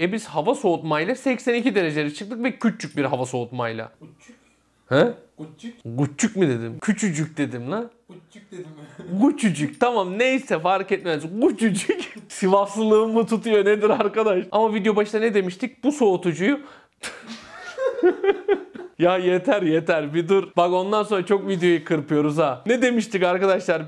E biz hava soğutmayla 82 dereceye çıktık ve küçük bir hava soğutmayla. Küçük. He? Küçük. Küçük mi dedim? Küçücük dedim lan. Küçük dedim. Küçücük tamam neyse fark etmez. Küçücük. Sivaslılığım mı tutuyor nedir arkadaş? Ama video başta ne demiştik? Bu soğutucuyu ya yeter yeter bir dur. Bak ondan sonra çok videoyu kırpıyoruz ha. Ne demiştik arkadaşlar?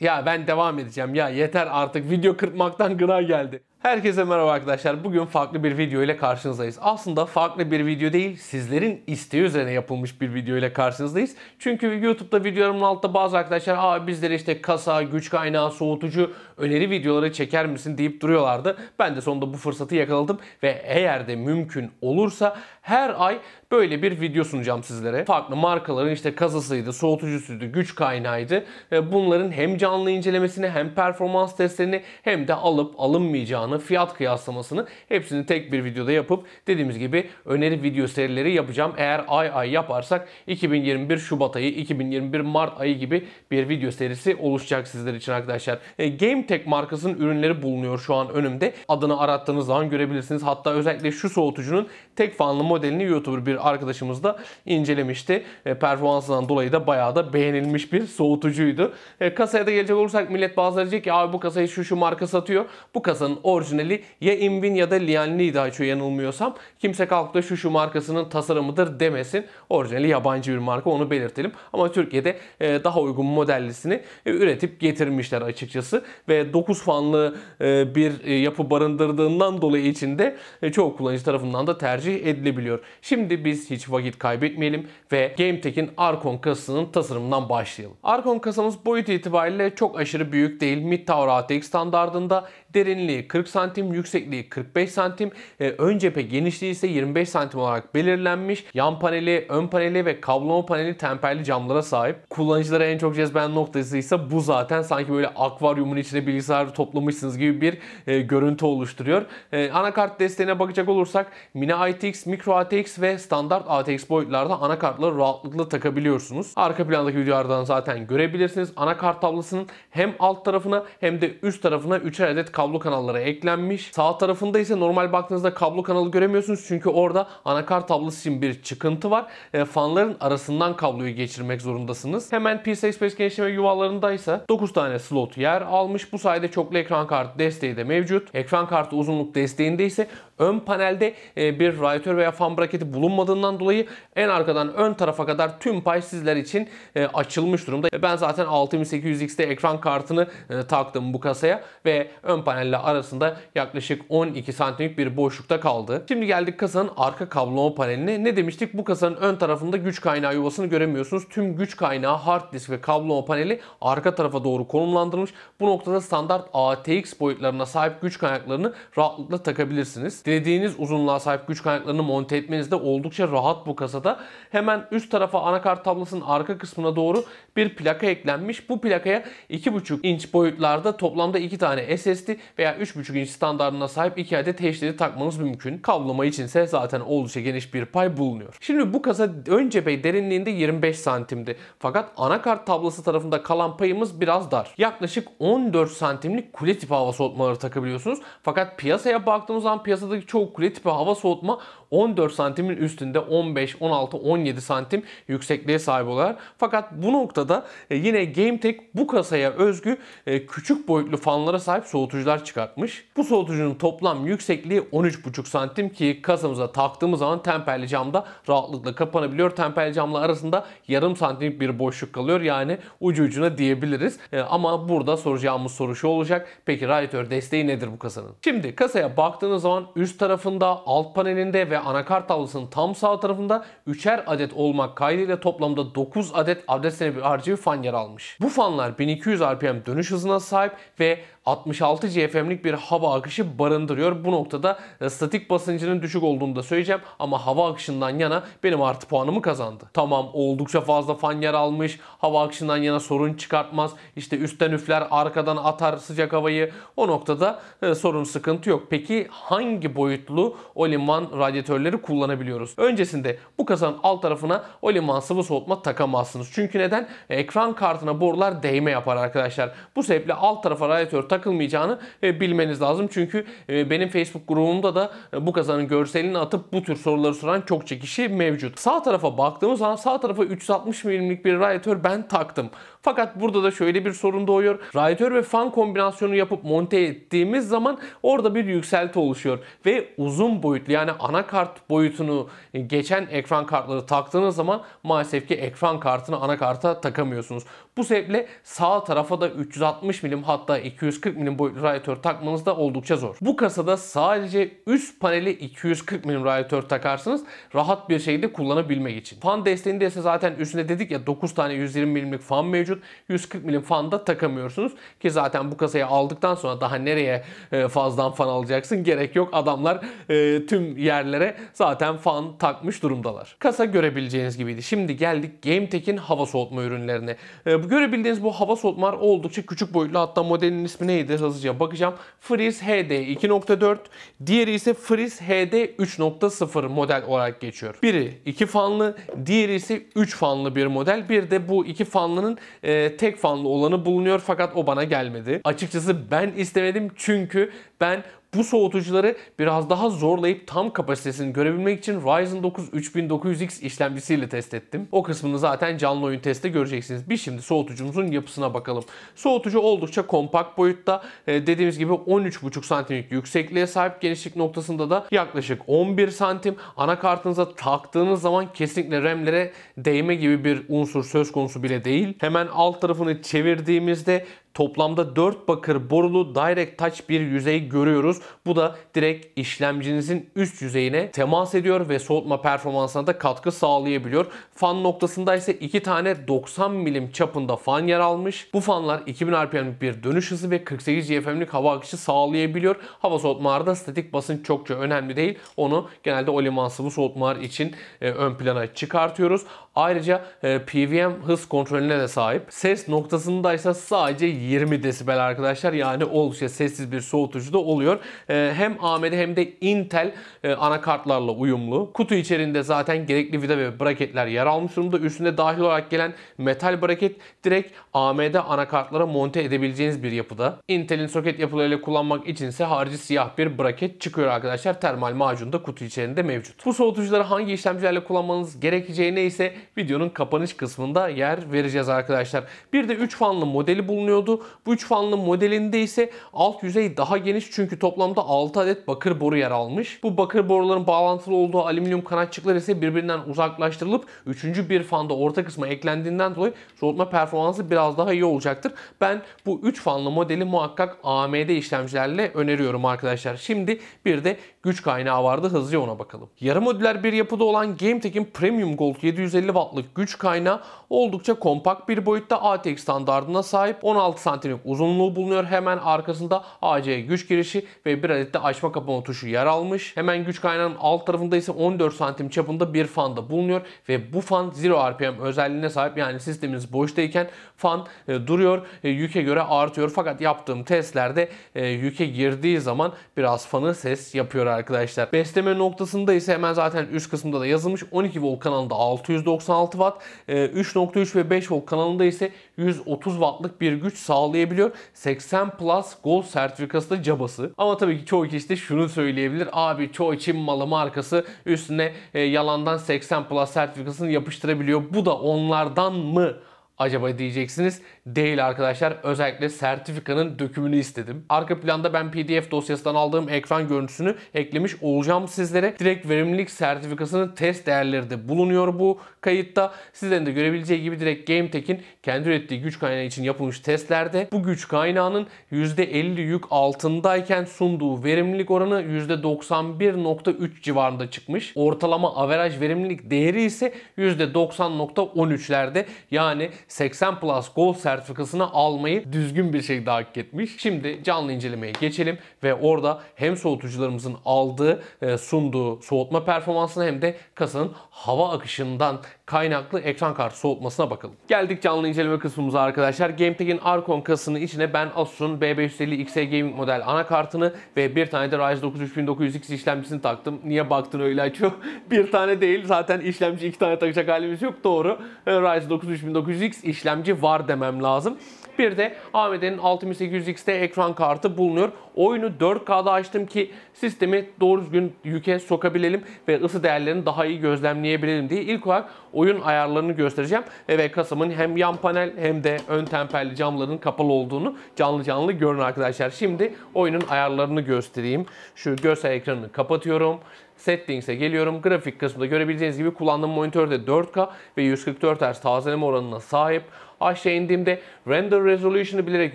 Ya ben devam edeceğim ya yeter artık video kırpmaktan gına geldi. Herkese merhaba arkadaşlar. Bugün farklı bir video ile karşınızdayız. Aslında farklı bir video değil, sizlerin isteği üzerine yapılmış bir video ile karşınızdayız. Çünkü YouTube'da videolarımın altında bazı arkadaşlar Aa, bizlere işte kasa, güç kaynağı, soğutucu öneri videoları çeker misin deyip duruyorlardı. Ben de sonunda bu fırsatı yakaladım ve eğer de mümkün olursa her ay böyle bir video sunacağım sizlere. Farklı markaların işte kasasıydı, soğutucusuydu, güç kaynağıydı. Bunların hem canlı incelemesini hem performans testlerini hem de alıp alınmayacağını, fiyat kıyaslamasını hepsini tek bir videoda yapıp dediğimiz gibi öneri video serileri yapacağım. Eğer ay ay yaparsak 2021 Şubat ayı, 2021 Mart ayı gibi bir video serisi oluşacak sizler için arkadaşlar. E, GameTech markasının ürünleri bulunuyor şu an önümde. Adını arattığınız zaman görebilirsiniz. Hatta özellikle şu soğutucunun tek fanlı modelini YouTuber bir arkadaşımız da incelemişti. E, performansından dolayı da bayağı da beğenilmiş bir soğutucuydu. E, kasaya da gelecek olursak millet bazıları diyecek ki abi bu kasayı şu şu marka satıyor. Bu kasanın orijinali ya Invin ya da Lianli'ydi Ayço yanılmıyorsam. Kimse kalkıp da şu şu markasının tasarımıdır demesin. Orijinali yabancı bir marka onu belirtelim. Ama Türkiye'de e, daha uygun modellisini e, üretip getirmişler açıkçası. Ve 9 fanlı e, bir e, yapı barındırdığından dolayı içinde e, çoğu kullanıcı tarafından da tercih edilebilir olabiliyor. Şimdi biz hiç vakit kaybetmeyelim ve GameTek'in Arkon kasasının tasarımından başlayalım. Arkon kasamız boyut itibariyle çok aşırı büyük değil. Mid Tower ATX standartında derinliği 40 santim, yüksekliği 45 santim, e, ön cephe genişliği ise 25 santim olarak belirlenmiş. Yan paneli, ön paneli ve kabloma paneli temperli camlara sahip. Kullanıcılara en çok cezben noktası ise bu zaten. Sanki böyle akvaryumun içine bilgisayar toplamışsınız gibi bir e, görüntü oluşturuyor. E, anakart desteğine bakacak olursak Mini ITX Micro ATX ve standart ATX boyutlarda anakartları rahatlıkla takabiliyorsunuz. Arka plandaki videolardan zaten görebilirsiniz. Anakart tablasının hem alt tarafına hem de üst tarafına 3'er adet kablo kanalları eklenmiş. Sağ tarafında ise normal baktığınızda kablo kanalı göremiyorsunuz. Çünkü orada anakart tablası için bir çıkıntı var. E, fanların arasından kabloyu geçirmek zorundasınız. Hemen P85 genişleme yuvalarında ise 9 tane slot yer almış. Bu sayede çoklu ekran kartı desteği de mevcut. Ekran kartı uzunluk desteğinde ise Ön panelde e, bir radyatör veya fan bracketi bulunmadığından dolayı en arkadan ön tarafa kadar tüm pay sizler için e, açılmış durumda. E, ben zaten 6800X'te ekran kartını taktım bu kasaya ve ön panelle arasında yaklaşık 12 santimlik bir boşlukta kaldı. Şimdi geldik kasanın arka kablo paneline. Ne demiştik? Bu kasanın ön tarafında güç kaynağı yuvasını göremiyorsunuz. Tüm güç kaynağı hard disk ve kablo paneli arka tarafa doğru konumlandırılmış. Bu noktada standart ATX boyutlarına sahip güç kaynaklarını rahatlıkla takabilirsiniz. Dilediğiniz uzunluğa sahip güç kaynaklarını monte etmeniz de oldukça rahat bu kasada. Hemen üst tarafa anakart tablasının arka kısmına doğru bir plaka eklenmiş. Bu plakaya 2.5 inç boyutlarda toplamda 2 tane SSD veya 3.5 inç standartına sahip 2 adet HDD takmanız mümkün. Kablolama içinse zaten oldukça geniş bir pay bulunuyor. Şimdi bu kasa ön cephe derinliğinde 25 santimdi. Fakat anakart tablası tarafında kalan payımız biraz dar. Yaklaşık 14 santimlik kule tipi hava soğutmaları takabiliyorsunuz. Fakat piyasaya baktığımız zaman piyasada Türkiye'deki çoğu kule tipi hava soğutma 14 santimin üstünde 15, 16, 17 santim yüksekliğe sahip olarak. Fakat bu noktada e, yine GameTek bu kasaya özgü e, küçük boyutlu fanlara sahip soğutucular çıkartmış. Bu soğutucunun toplam yüksekliği 13,5 santim ki kasamıza taktığımız zaman temperli camda rahatlıkla kapanabiliyor. Temperli camla arasında yarım santimlik bir boşluk kalıyor. Yani ucu ucuna diyebiliriz. E, ama burada soracağımız soru şu olacak. Peki radyatör desteği nedir bu kasanın? Şimdi kasaya baktığınız zaman üst tarafında, alt panelinde ve anakart tablosının tam sağ tarafında 3'er adet olmak kaydıyla toplamda 9 adet adresine bir harici fan yer almış. Bu fanlar 1200 RPM dönüş hızına sahip ve 66 GFM'lik bir hava akışı barındırıyor. Bu noktada e, statik basıncının düşük olduğunu da söyleyeceğim ama hava akışından yana benim artı puanımı kazandı. Tamam oldukça fazla fan yer almış. Hava akışından yana sorun çıkartmaz. İşte üstten üfler, arkadan atar sıcak havayı. O noktada e, sorun sıkıntı yok. Peki hangi boyutlu Oliman radyatörleri kullanabiliyoruz. Öncesinde bu kasanın alt tarafına Oliman sıvı soğutma takamazsınız. Çünkü neden? E, ekran kartına borular değme yapar arkadaşlar. Bu sebeple alt tarafa radyatör takılmayacağını e, bilmeniz lazım. Çünkü e, benim Facebook grubumda da bu kasanın görselini atıp bu tür soruları soran çokça kişi mevcut. Sağ tarafa baktığımız zaman sağ tarafa 360 milimlik bir radyatör ben taktım. Fakat burada da şöyle bir sorun doğuyor. Radyatör ve fan kombinasyonu yapıp monte ettiğimiz zaman orada bir yükselti oluşuyor ve uzun boyutlu yani anakart boyutunu e, geçen ekran kartları taktığınız zaman maalesef ki ekran kartını anakarta takamıyorsunuz. Bu sebeple sağ tarafa da 360 milim hatta 240 milim boyutlu radyatör takmanız da oldukça zor. Bu kasada sadece üst paneli 240 milim radyatör takarsınız rahat bir şekilde kullanabilmek için. Fan desteğinde ise zaten üstünde dedik ya 9 tane 120 milimlik fan mevcut. 140 milim fan da takamıyorsunuz ki zaten bu kasayı aldıktan sonra daha nereye e, fazladan fan alacaksın gerek yok. Adamlar e, tüm yerlere zaten fan takmış durumdalar. Kasa görebileceğiniz gibiydi. Şimdi geldik GameTek'in hava soğutma ürünlerine. E, görebildiğiniz bu hava soğutmalar oldukça küçük boyutlu. Hatta modelin ismi neydi hızlıca bakacağım. Freeze HD 2.4 diğeri ise Freeze HD 3.0 model olarak geçiyor. Biri 2 fanlı diğeri ise 3 fanlı bir model. Bir de bu iki fanlının e, tek fanlı olanı bulunuyor fakat o bana gelmedi. Açıkçası ben istemedim çünkü ben bu soğutucuları biraz daha zorlayıp tam kapasitesini görebilmek için Ryzen 9 3900X işlemcisiyle test ettim. O kısmını zaten canlı oyun testte göreceksiniz. Bir şimdi soğutucumuzun yapısına bakalım. Soğutucu oldukça kompakt boyutta. Ee, dediğimiz gibi 13,5 santimlik yüksekliğe sahip genişlik noktasında da yaklaşık 11 santim. Anakartınıza taktığınız zaman kesinlikle RAM'lere değme gibi bir unsur söz konusu bile değil. Hemen alt tarafını çevirdiğimizde toplamda 4 bakır borulu direct touch bir yüzey görüyoruz. Bu da direkt işlemcinizin üst yüzeyine temas ediyor ve soğutma performansına da katkı sağlayabiliyor. Fan noktasında ise 2 tane 90 milim çapında fan yer almış. Bu fanlar 2000 RPM'lik bir dönüş hızı ve 48 GFM'lik hava akışı sağlayabiliyor. Hava soğutmalarda statik basınç çokça önemli değil. Onu genelde oliman sıvı soğutmalar için e, ön plana çıkartıyoruz. Ayrıca e, PVM hız kontrolüne de sahip. Ses noktasında ise sadece 20 desibel arkadaşlar. Yani oldukça sessiz bir soğutucu da oluyor. Ee, hem AMD hem de Intel e, anakartlarla uyumlu. Kutu içerisinde zaten gerekli vida ve braketler yer almış durumda. Üstünde dahil olarak gelen metal braket direkt AMD anakartlara monte edebileceğiniz bir yapıda. Intel'in soket yapılarıyla kullanmak içinse harici siyah bir braket çıkıyor arkadaşlar. Termal macun da kutu içerisinde mevcut. Bu soğutucuları hangi işlemcilerle kullanmanız gerekeceğine ise videonun kapanış kısmında yer vereceğiz arkadaşlar. Bir de 3 fanlı modeli bulunuyordu oluşuyordu. Bu 3 fanlı modelinde ise alt yüzey daha geniş çünkü toplamda 6 adet bakır boru yer almış. Bu bakır boruların bağlantılı olduğu alüminyum kanatçıklar ise birbirinden uzaklaştırılıp 3. bir fanda orta kısma eklendiğinden dolayı soğutma performansı biraz daha iyi olacaktır. Ben bu 3 fanlı modeli muhakkak AMD işlemcilerle öneriyorum arkadaşlar. Şimdi bir de güç kaynağı vardı hızlıca ona bakalım. Yarı modüler bir yapıda olan GameTek'in Premium Gold 750 wattlık güç kaynağı oldukça kompakt bir boyutta ATX e standartına sahip 16 santimlik uzunluğu bulunuyor. Hemen arkasında AC güç girişi ve bir adet de açma kapama tuşu yer almış. Hemen güç kaynağının alt tarafında ise 14 santim çapında bir fan da bulunuyor ve bu fan 0 RPM özelliğine sahip. Yani sisteminiz boştayken fan e, duruyor, e, yüke göre artıyor. Fakat yaptığım testlerde e, yüke girdiği zaman biraz fanı ses yapıyor arkadaşlar. Besleme noktasında ise hemen zaten üst kısımda da yazılmış. 12 volt kanalında 696 watt, 3.3 ve 5 volt kanalında ise 130 wattlık bir güç sahip sağlayabiliyor. 80 Plus Gold sertifikası da cabası. Ama tabii ki çoğu kişi de şunu söyleyebilir. Abi çoğu için malı markası üstüne e, yalandan 80 Plus sertifikasını yapıştırabiliyor. Bu da onlardan mı acaba diyeceksiniz değil arkadaşlar. Özellikle sertifikanın dökümünü istedim. Arka planda ben PDF dosyasından aldığım ekran görüntüsünü eklemiş olacağım sizlere. Direkt verimlilik sertifikasının test değerleri de bulunuyor bu kayıtta. Sizlerin de görebileceği gibi direkt GameTech'in kendi ürettiği güç kaynağı için yapılmış testlerde bu güç kaynağının %50 yük altındayken sunduğu verimlilik oranı %91.3 civarında çıkmış. Ortalama averaj verimlilik değeri ise %90.13'lerde yani 80 plus gold sertifikası sertifikasını almayı düzgün bir şekilde hak etmiş. Şimdi canlı incelemeye geçelim ve orada hem soğutucularımızın aldığı, e, sunduğu soğutma performansını hem de kasanın hava akışından kaynaklı ekran kartı soğutmasına bakalım. Geldik canlı inceleme kısmımıza arkadaşlar. GameTek'in Arcon kasının içine ben Asus'un B550 XE Gaming model anakartını ve bir tane de Ryzen 9 3900X işlemcisini taktım. Niye baktın öyle açıyor? bir tane değil zaten işlemci iki tane takacak halimiz yok. Doğru. E, Ryzen 9 3900X işlemci var demem lazım. Bir de AMD'nin 6800X'te ekran kartı bulunuyor. Oyunu 4K'da açtım ki sistemi doğru düzgün yüke sokabilelim ve ısı değerlerini daha iyi gözlemleyebilelim diye ilk olarak oyun ayarlarını göstereceğim. Ve kasımın hem yan panel hem de ön temperli camların kapalı olduğunu canlı canlı görün arkadaşlar. Şimdi oyunun ayarlarını göstereyim. Şu görsel ekranını kapatıyorum. Settings'e geliyorum. Grafik kısmında görebileceğiniz gibi kullandığım monitörde 4K ve 144 Hz tazeleme oranına sahip. Aşağı indiğimde render resolution'ı bilerek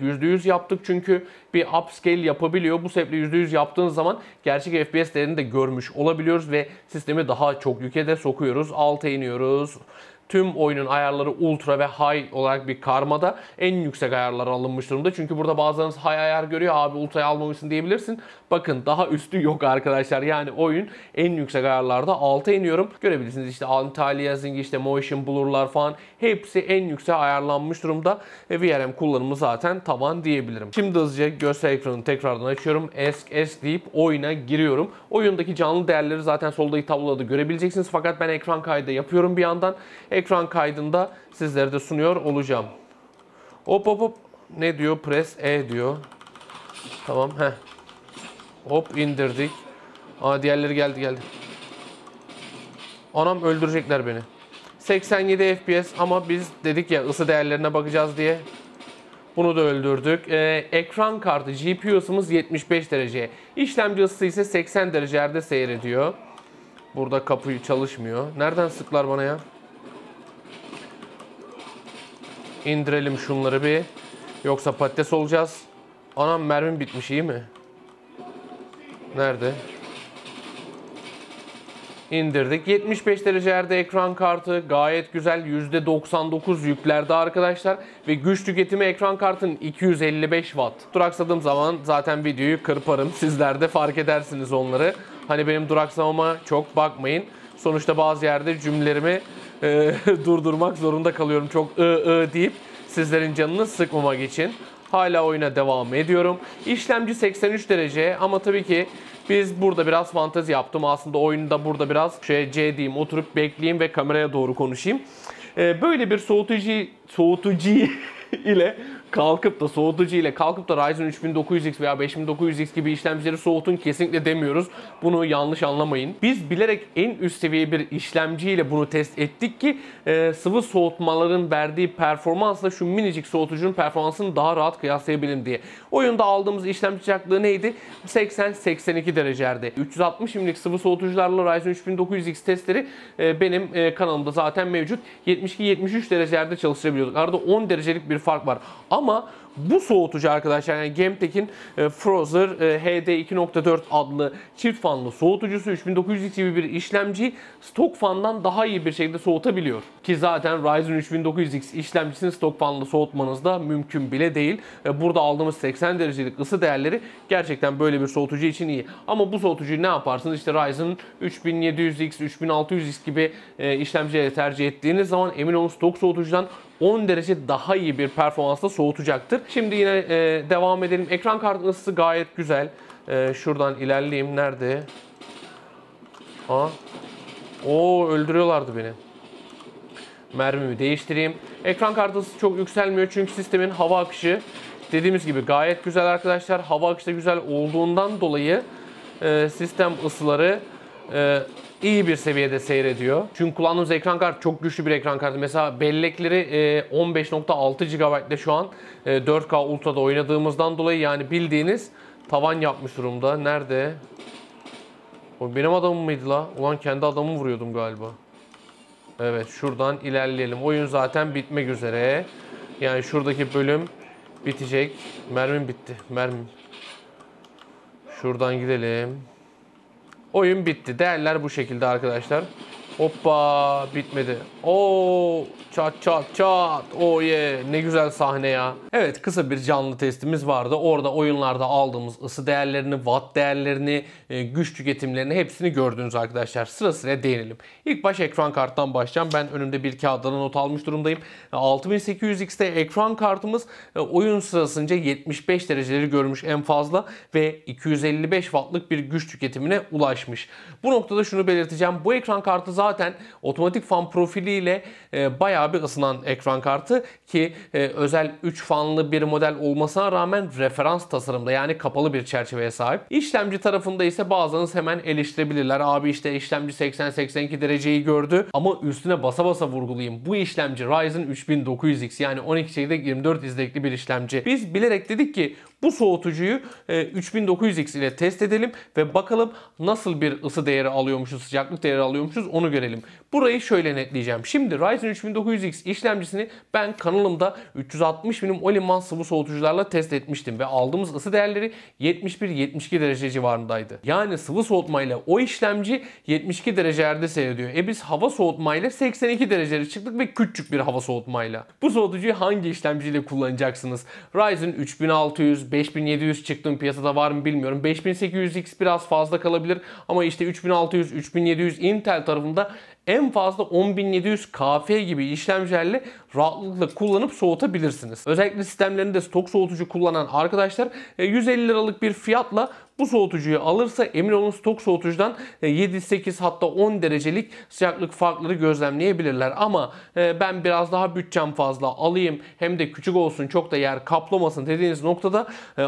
%100 yaptık çünkü bir upscale yapabiliyor. Bu sebeple %100 yaptığınız zaman gerçek FPS değerini de görmüş olabiliyoruz ve sistemi daha çok yüke sokuyoruz. Alta iniyoruz. Tüm oyunun ayarları ultra ve high olarak bir karmada en yüksek ayarlar alınmış durumda. Çünkü burada bazılarınız high ayar görüyor abi ultra'yı almamışsın diyebilirsin. Bakın daha üstü yok arkadaşlar. Yani oyun en yüksek ayarlarda alta iniyorum. Görebilirsiniz işte anti-aliasing işte motion blur'lar falan hepsi en yüksek ayarlanmış durumda. E, VRM kullanımı zaten tavan diyebilirim. Şimdi hızlıca göster ekranını tekrardan açıyorum. Esk esk deyip oyuna giriyorum. Oyundaki canlı değerleri zaten soldaki tabloda görebileceksiniz. Fakat ben ekran kaydı yapıyorum bir yandan. E, ekran kaydında sizlere de sunuyor olacağım. Hop hop hop ne diyor? Press E diyor. Tamam he. Hop indirdik. Aa diğerleri geldi geldi. Anam öldürecekler beni. 87 FPS ama biz dedik ya ısı değerlerine bakacağız diye. Bunu da öldürdük. Ee, ekran kartı GPU'sumuz 75 derece. İşlemci ısısı ise 80 derecelerde seyrediyor. Burada kapıyı çalışmıyor. Nereden sıklar bana ya? İndirelim şunları bir. Yoksa patates olacağız. Anam mermim bitmiş iyi mi? Nerede? İndirdik. 75 derecelerde ekran kartı gayet güzel. %99 yüklerde arkadaşlar. Ve güç tüketimi ekran kartının 255 watt. Duraksadığım zaman zaten videoyu kırparım. Sizler de fark edersiniz onları. Hani benim duraksamama çok bakmayın. Sonuçta bazı yerde cümlelerimi e, durdurmak zorunda kalıyorum çok ı ı deyip sizlerin canını sıkmamak için. Hala oyuna devam ediyorum. İşlemci 83 derece ama tabii ki biz burada biraz fantezi yaptım. Aslında oyunda burada biraz şey C diyeyim oturup bekleyeyim ve kameraya doğru konuşayım. Ee, böyle bir soğutucu soğutucu ile kalkıp da soğutucu ile kalkıp da Ryzen 3900X veya 5900X gibi işlemcileri soğutun kesinlikle demiyoruz. Bunu yanlış anlamayın. Biz bilerek en üst seviye bir işlemci ile bunu test ettik ki e, sıvı soğutmaların verdiği performansla şu minicik soğutucunun performansını daha rahat kıyaslayabilirim diye. Oyunda aldığımız işlemci sıcaklığı neydi? 80-82 derecerdi. 360 mm'lik sıvı soğutucularla Ryzen 3900X testleri e, benim e, kanalımda zaten mevcut. 72-73 derecelerde çalıştırabiliyorduk. Arada 10 derecelik bir fark var. Ama bu soğutucu arkadaşlar yani Gemtek'in Frozer HD 2.4 adlı çift fanlı soğutucusu 3900X gibi bir işlemci stok fandan daha iyi bir şekilde soğutabiliyor. Ki zaten Ryzen 3900X işlemcisini stok fanlı soğutmanız da mümkün bile değil. E, burada aldığımız 80 derecelik ısı değerleri gerçekten böyle bir soğutucu için iyi. Ama bu soğutucuyu ne yaparsınız? İşte Ryzen 3700X, 3600X gibi e, işlemcileri tercih ettiğiniz zaman emin olun stok soğutucudan 10 derece daha iyi bir performansla soğutacaktır. Şimdi yine e, devam edelim. Ekran kartı ısısı gayet güzel. E, şuradan ilerleyeyim. Nerede? Ha? Oo öldürüyorlardı beni. Mermimi değiştireyim. Ekran kartı ısısı çok yükselmiyor çünkü sistemin hava akışı dediğimiz gibi gayet güzel arkadaşlar. Hava akışı da güzel olduğundan dolayı e, sistem ısıları e, iyi bir seviyede seyrediyor. Çünkü kullandığımız ekran kartı çok güçlü bir ekran kartı. Mesela bellekleri 15.6 e, GB'de şu an 4K e, Ultra'da oynadığımızdan dolayı yani bildiğiniz tavan yapmış durumda. Nerede? O benim adamım mıydı la? Ulan kendi adamı vuruyordum galiba. Evet şuradan ilerleyelim. Oyun zaten bitmek üzere. Yani şuradaki bölüm bitecek. Mermim bitti. Mermim. Şuradan gidelim. Oyun bitti. Değerler bu şekilde arkadaşlar. Hoppa bitmedi. Oo çat çat çat. Oh yeah ne güzel sahne ya. Evet kısa bir canlı testimiz vardı. Orada oyunlarda aldığımız ısı değerlerini, watt değerlerini, e, güç tüketimlerini hepsini gördünüz arkadaşlar. Sırasıyla değinelim. İlk baş ekran karttan başlayacağım. Ben önümde bir kağıda not almış durumdayım. 6800X'te e, ekran kartımız e, oyun sırasınca 75 dereceleri görmüş en fazla ve 255 wattlık bir güç tüketimine ulaşmış. Bu noktada şunu belirteceğim. Bu ekran kartı zaten zaten otomatik fan profiliyle e, bayağı bir ısınan ekran kartı ki e, özel 3 fanlı bir model olmasına rağmen referans tasarımda yani kapalı bir çerçeveye sahip. İşlemci tarafında ise bazılarınız hemen eleştirebilirler. Abi işte işlemci 80-82 dereceyi gördü ama üstüne basa basa vurgulayayım. Bu işlemci Ryzen 3900X yani 12 çekirdek 24 izlekli bir işlemci. Biz bilerek dedik ki bu soğutucuyu 3900X e, ile test edelim ve bakalım nasıl bir ısı değeri alıyormuşuz, sıcaklık değeri alıyormuşuz onu görelim. Burayı şöyle netleyeceğim. Şimdi Ryzen 3900X işlemcisini ben kanalımda 360 milim Oliman sıvı soğutucularla test etmiştim ve aldığımız ısı değerleri 71-72 derece civarındaydı. Yani sıvı soğutmayla o işlemci 72 derecelerde seyrediyor. E biz hava soğutmayla 82 derecelere çıktık ve küçük bir hava soğutmayla. Bu soğutucuyu hangi işlemciyle kullanacaksınız? Ryzen 3600, 5700 çıktığım piyasada var mı bilmiyorum. 5800X biraz fazla kalabilir ama işte 3600, 3700 Intel tarafında en fazla 10700 KF gibi işlemcilerle rahatlıkla kullanıp soğutabilirsiniz. Özellikle sistemlerinde stok soğutucu kullanan arkadaşlar 150 e, liralık bir fiyatla bu soğutucuyu alırsa emin olun stok soğutucudan 7-8 e, hatta 10 derecelik sıcaklık farkları gözlemleyebilirler. Ama e, ben biraz daha bütçem fazla alayım hem de küçük olsun çok da yer kaplamasın dediğiniz noktada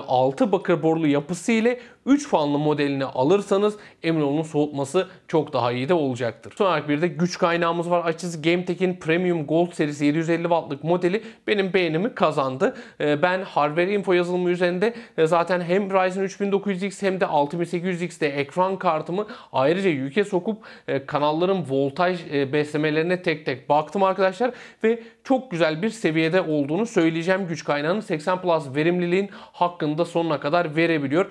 6 e, bakır borulu yapısı ile 3 fanlı modelini alırsanız emin olun soğutması çok daha iyi de olacaktır. Son olarak bir de güç kaynağımız var. Açıkçası GameTekin Premium Gold serisi 750 wattlık modeli benim beğenimi kazandı. Ee, ben hardware info yazılımı üzerinde e, zaten hem Ryzen 3900X hem de 6800X'de ekran kartımı ayrıca yüke sokup e, kanalların voltaj e, beslemelerine tek tek baktım arkadaşlar ve çok güzel bir seviyede olduğunu söyleyeceğim güç kaynağının 80 Plus verimliliğin hakkında sonuna kadar verebiliyor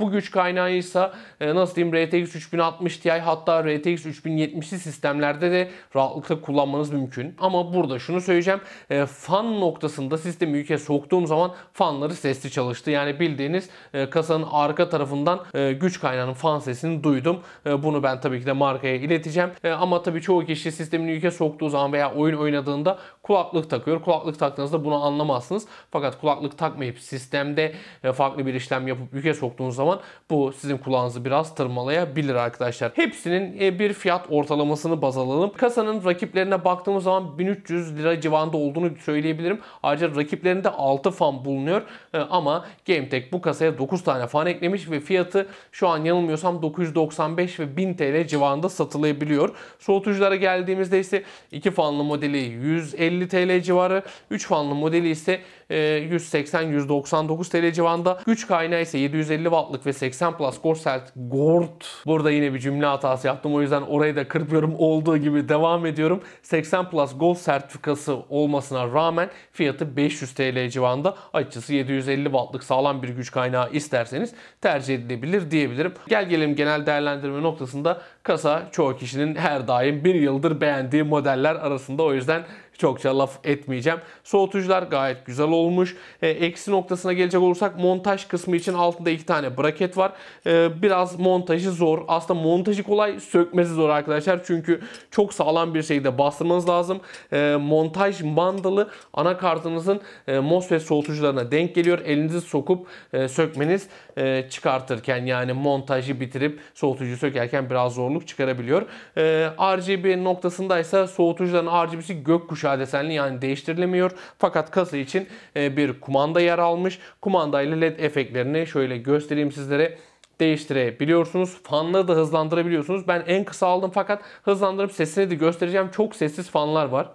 bu güç kaynağıysa ise nasıl diyeyim RTX 3060 Ti hatta RTX 3070'li sistemlerde de rahatlıkla kullanmanız mümkün. Ama burada şunu söyleyeceğim. E, fan noktasında sistemi yüke soktuğum zaman fanları sesli çalıştı. Yani bildiğiniz e, kasanın arka tarafından e, güç kaynağının fan sesini duydum. Bunu ben tabii ki de markaya ileteceğim. Ama tabii çoğu kişi sistemin yüke soktuğu zaman veya oyun oynadığında kulaklık takıyor. Kulaklık taktığınızda bunu anlamazsınız. Fakat kulaklık takmayıp sistemde farklı bir işlem yapıp yüke soktuğunuz zaman zaman bu sizin kulağınızı biraz tırmalayabilir arkadaşlar. Hepsinin e, bir fiyat ortalamasını baz alalım. Kasanın rakiplerine baktığımız zaman 1300 lira civarında olduğunu söyleyebilirim. Ayrıca rakiplerinde 6 fan bulunuyor e, ama GameTech bu kasaya 9 tane fan eklemiş ve fiyatı şu an yanılmıyorsam 995 ve 1000 TL civarında satılabiliyor. Soğutuculara geldiğimizde ise 2 fanlı modeli 150 TL civarı, 3 fanlı modeli ise 180-199 ee, TL civarında. Güç kaynağı ise 750 wattlık ve 80 plus Gorsert GORT. Burada yine bir cümle hatası yaptım. O yüzden orayı da kırpıyorum. Olduğu gibi devam ediyorum. 80 plus Gold sertifikası olmasına rağmen fiyatı 500 TL civarında. Açıkçası 750 wattlık sağlam bir güç kaynağı isterseniz tercih edilebilir diyebilirim. Gel gelelim genel değerlendirme noktasında Kasa çoğu kişinin her daim bir yıldır beğendiği modeller arasında o yüzden çokça laf etmeyeceğim. Soğutucular gayet güzel olmuş. E, eksi noktasına gelecek olursak montaj kısmı için altında iki tane braket var. E, biraz montajı zor. Aslında montajı kolay, sökmesi zor arkadaşlar. Çünkü çok sağlam bir şekilde bastırmanız lazım. E, montaj mandalı anakartınızın e, MOSFET soğutucularına denk geliyor. Elinizi sokup e, sökmeniz e, çıkartırken yani montajı bitirip soğutucu sökerken biraz zorlu yoğunluk çıkarabiliyor. E, ee, RGB noktasındaysa soğutucuların RGB'si gökkuşağı desenli yani değiştirilemiyor. Fakat kasa için e, bir kumanda yer almış. Kumanda ile led efektlerini şöyle göstereyim sizlere değiştirebiliyorsunuz. Fanları da hızlandırabiliyorsunuz. Ben en kısa aldım fakat hızlandırıp sesini de göstereceğim. Çok sessiz fanlar var.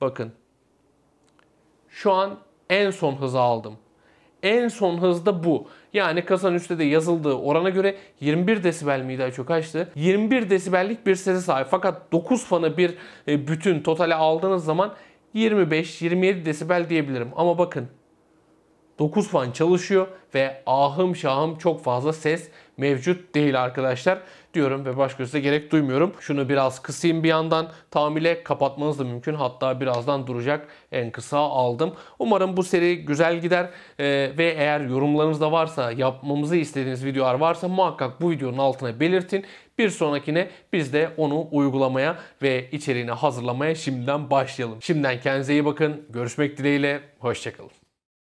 Bakın. Şu an en son hıza aldım. En son hızda bu. Yani kasanın üstte de yazıldığı orana göre 21 desibel midayı çok açtı. 21 desibellik bir sese sahip. Fakat 9 fanı bir e, bütün totale aldığınız zaman 25-27 desibel diyebilirim. Ama bakın 9 fan çalışıyor ve ahım şahım çok fazla ses mevcut değil arkadaşlar diyorum ve başka göze gerek duymuyorum. Şunu biraz kısayım bir yandan. tamile kapatmanız da mümkün. Hatta birazdan duracak en kısa aldım. Umarım bu seri güzel gider ee, ve eğer yorumlarınız da varsa yapmamızı istediğiniz videolar varsa muhakkak bu videonun altına belirtin. Bir sonrakine biz de onu uygulamaya ve içeriğini hazırlamaya şimdiden başlayalım. Şimdiden kendinize iyi bakın. Görüşmek dileğiyle. Hoşçakalın.